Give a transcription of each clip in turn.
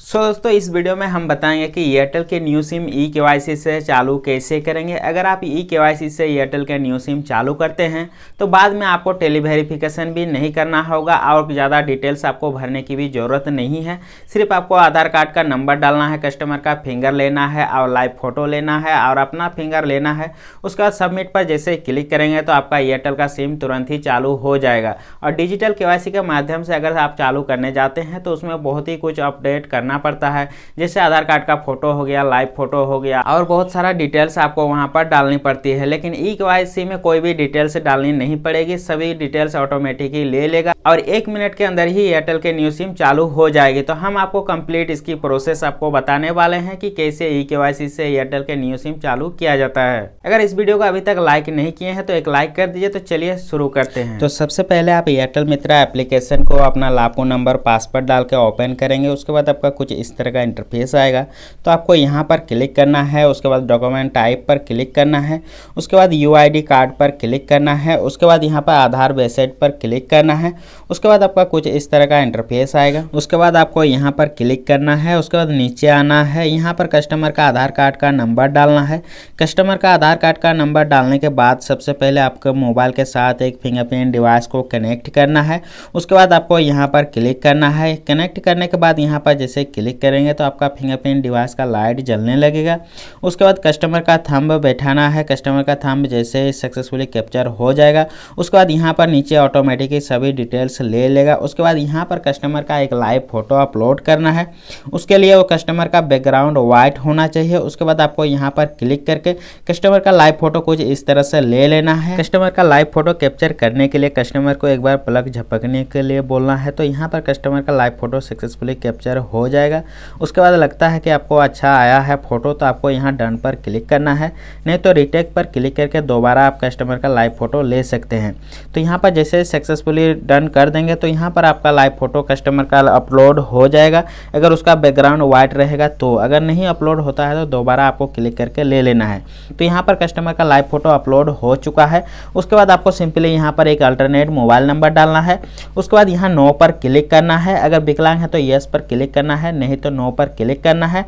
सो so, दोस्तों इस video में हम बताएंगे कि एयरटेल के न्यू सिम ई के से चालू कैसे करेंगे अगर आप ई के से एयरटेल के न्यू सिम चालू करते हैं तो बाद में आपको टेली भी नहीं करना होगा और ज़्यादा डिटेल्स आपको भरने की भी ज़रूरत नहीं है सिर्फ आपको आधार कार्ड का नंबर डालना है कस्टमर का फिंगर लेना है और लाइव फ़ोटो लेना है और अपना फिंगर लेना है उसका सबमिट पर जैसे क्लिक करेंगे तो आपका एयरटेल का सिम तुरंत ही चालू हो जाएगा और डिजिटल के के माध्यम से अगर आप चालू करने जाते हैं तो उसमें बहुत ही कुछ अपडेट करना पड़ता है जैसे आधार कार्ड का फोटो हो गया लाइव फोटो हो गया और बहुत सारा डिटेल्स आपको वहाँ पर डालनी पड़ती है लेकिन ई e के में कोई भी डिटेल्स डालनी नहीं पड़ेगी सभी डिटेल्स ऑटोमेटिक ही ले लेगा और एक मिनट के अंदर ही एयरटेल के न्यू सिम चालू हो जाएगी तो हम आपको कंप्लीट इसकी प्रोसेस आपको बताने वाले हैं कि कैसे ई e के से एयरटेल के न्यू सिम चालू किया जाता है अगर इस वीडियो को अभी तक लाइक नहीं किए हैं तो एक लाइक कर दीजिए तो चलिए शुरू करते हैं तो सबसे पहले आप एयरटेल मित्रा एप्लीकेशन को अपना लापो नंबर पासवर्ड डाल के ओपन करेंगे उसके बाद आपका कुछ इस तरह का इंटरफेस आएगा तो आपको यहाँ पर क्लिक करना है उसके बाद डॉक्यूमेंट टाइप पर क्लिक करना है उसके बाद यू कार्ड पर क्लिक करना है उसके बाद यहाँ पर आधार वेबसाइट पर क्लिक करना है उसके बाद आपका कुछ इस तरह का इंटरफेस आएगा उसके बाद आपको यहाँ पर क्लिक करना है उसके बाद नीचे आना है यहाँ पर कस्टमर का आधार कार्ड का नंबर डालना है कस्टमर का आधार कार्ड का नंबर डालने के बाद सबसे पहले आपके मोबाइल के साथ एक फिंगरप्रिंट डिवाइस को कनेक्ट करना है उसके बाद आपको यहाँ पर क्लिक करना है कनेक्ट करने के बाद यहाँ पर जैसे क्लिक करेंगे तो आपका फिंगरप्रिंट डिवाइस का लाइट जलने लगेगा उसके बाद कस्टमर का थंब बैठाना है कस्टमर का थंब जैसे सक्सेसफुली कैप्चर हो जाएगा उसके बाद यहाँ पर नीचे ऑटोमेटिकली सभी डिटेल्स ले लेगा उसके बाद यहाँ पर कस्टमर का एक लाइव फोटो अपलोड करना है उसके लिए वो कस्टमर का बैकग्राउंड वाइट होना चाहिए उसके बाद आपको यहाँ पर क्लिक करके कस्टमर का लाइव फोटो कुछ इस तरह से ले लेना है कस्टमर का लाइव फोटो कैप्चर करने के लिए कस्टमर को एक बार प्लग झपकने के लिए बोलना है तो यहाँ पर कस्टमर का लाइव फोटो सक्सेसफुली कैप्चर हो जाए जाएगा उसके बाद लगता है कि आपको अच्छा आया है फ़ोटो तो आपको यहाँ डन पर क्लिक करना है नहीं तो रिटेक पर क्लिक करके दोबारा आप कस्टमर का लाइव फ़ोटो ले सकते हैं तो यहाँ पर जैसे सक्सेसफुली डन कर देंगे तो यहाँ पर आपका लाइव फ़ोटो कस्टमर का अपलोड हो जाएगा अगर उसका बैकग्राउंड वाइट रहेगा तो अगर नहीं अपलोड होता है तो दोबारा आपको क्लिक करके ले लेना है तो यहाँ पर कस्टमर का लाइव फ़ोटो अपलोड हो चुका है उसके बाद आपको सिंपली यहाँ पर एक अल्टरनेट मोबाइल नंबर डालना है उसके बाद यहाँ नो पर क्लिक करना है अगर विकलांग है तो यस पर क्लिक करना है है नहीं तो नो पर क्लिक करना है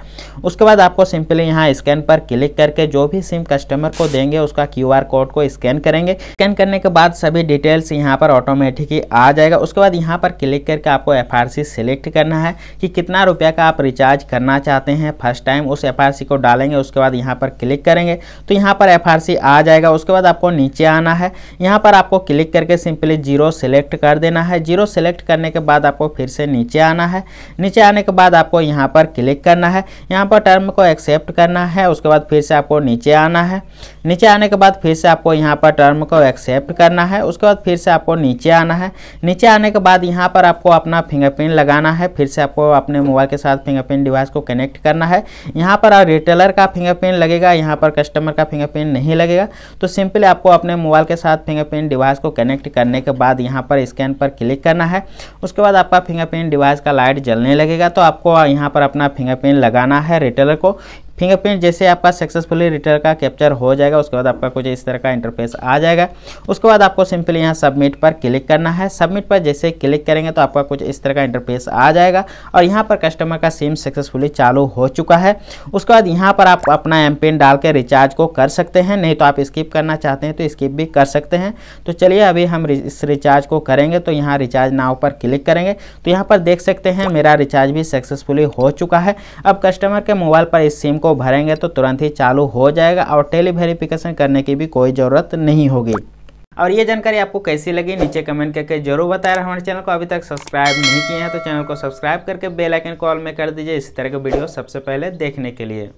उसके बाद आपको सिंपली यहाँ स्कैन पर क्लिक करके जो भी सिम कस्टमर को देंगे उसका क्यू कोड को स्कैन करेंगे स्कैन करने के बाद सभी डिटेल्स यहाँ पर ऑटोमेटिक आ जाएगा उसके बाद यहाँ पर क्लिक करके आपको एफ सिलेक्ट करना है कि कितना रुपया का आप रिचार्ज करना चाहते हैं फर्स्ट टाइम उस एफ को डालेंगे उसके बाद यहाँ पर क्लिक करेंगे तो यहाँ पर एफ आ जाएगा उसके बाद आपको नीचे आना है यहाँ पर आपको क्लिक करके सिंपली जीरो सेलेक्ट कर देना है जीरो सेलेक्ट करने के बाद आपको फिर से नीचे आना है नीचे आने के बाद बाद आपको यहाँ पर क्लिक करना है यहाँ पर टर्म को एक्सेप्ट करना है उसके बाद फिर से आपको नीचे आना है नीचे आने के बाद फिर से आपको यहाँ पर टर्म को एक्सेप्ट करना है उसके बाद फिर से आपको नीचे आना है नीचे आने के बाद यहाँ पर आपको अपना फिंगरप्रिंट लगाना है फिर से आपको अपने मोबाइल के साथ फिंगरप्रिंट डिवाइस को कनेक्ट करना है यहाँ पर रिटेलर का फिंगरप्रिंट लगेगा यहाँ पर कस्टमर का फिंगरप्रिंट नहीं लगेगा तो सिंपली आपको अपने मोबाइल के साथ फिंगरप्रिंट डिवाइस को कनेक्ट करने के बाद यहाँ पर स्कैन पर क्लिक करना है उसके बाद आपका फिंगरप्रिंट डिवाइस का लाइट जलने लगेगा तो आप आपको यहाँ पर अपना फिंगरप्रिंट लगाना है रिटेलर को फिंगरप्रिंट जैसे आपका सक्सेसफुली रिटर्न का कैप्चर हो जाएगा उसके बाद आपका कुछ इस तरह का इंटरफेस आ जाएगा उसके बाद आपको सिंपली यहाँ सबमिट पर क्लिक करना है सबमिट पर जैसे क्लिक करेंगे तो आपका कुछ इस तरह का इंटरफेस आ जाएगा और यहाँ पर कस्टमर का सिम सक्सेसफुली चालू हो चुका है उसके बाद यहाँ पर आप अपना एम पिन डाल के रिचार्ज को कर सकते हैं नहीं तो आप स्किप करना चाहते हैं तो स्किप भी कर सकते हैं तो चलिए अभी हम इस रिचार्ज को करेंगे तो यहाँ रिचार्ज नाव पर क्लिक करेंगे तो यहाँ पर देख सकते हैं मेरा रिचार्ज भी सक्सेसफुली हो चुका है अब कस्टमर के मोबाइल पर इस सिम को को भरेंगे तो तुरंत ही चालू हो जाएगा और टेली वेरिफिकेशन करने की भी कोई ज़रूरत नहीं होगी और ये जानकारी आपको कैसी लगी नीचे कमेंट करके जरूर बताया हमारे चैनल को अभी तक सब्सक्राइब नहीं किए हैं तो चैनल को सब्सक्राइब करके बेल आइकन कॉल में कर दीजिए इसी तरह के वीडियो सबसे पहले देखने के लिए